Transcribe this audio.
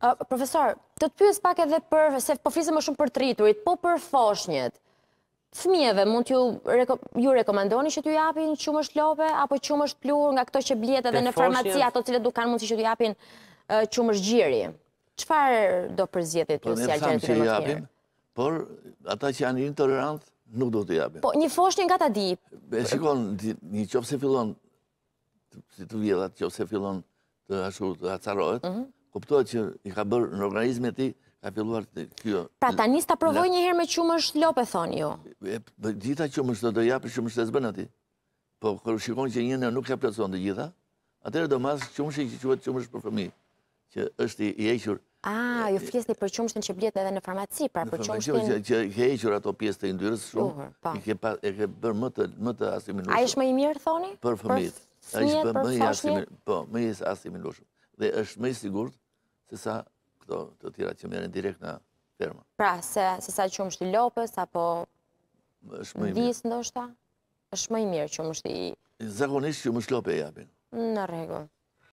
Profesor, të të pyës pak edhe për, se po flisë më shumë për të rriturit, po për foshnjët, fëmijeve mund t'ju ju rekomendoni që t'ju japin qumë është lope, apo qumë është plurë nga këto që bljetë edhe në farmacia, ato cilët du kanë mund që t'ju japin qumë është gjiri. Qëfar do përzjetit ju po, si alqenit të rrëmë Por, ata që janë intolerant, nuk do t'ju japin. Po, një foshnjë nga ta di. E shikon, një qopë se fillon, si të vjela, qopë se fillon të ashtu të acarohet, mhm kuptohet që i ka bërë në organizme ti, ka filluar të kjo... Pra ta njës të provoj njëherë me qumësht lope, thonë ju. Gjitha qumësht të japë, për qumësht të zbënë ati. Po kërë shikon që njënë nuk ka plëson të gjitha, atërë do mas qumësht i që quatë qumësht për fëmijë, që është i eqër... A, ju fjesni për qumështin që bljetë edhe në farmaci, pra për qumështin... Që ke eqër ato pjesë të indyrës shumë, po. e ke bërë më të asimilushëm. A ishë më i mirë, thoni? Për fëmijët. A ishë më i po, asimilushëm dhe është me sigurët se sa këto të tjera që meren direkt në ferma. Pra, se sa që më shti lopës, apo disë ndoshta, është më i mirë që më shti... Zagonisht që më lopë e japin. Në regullë.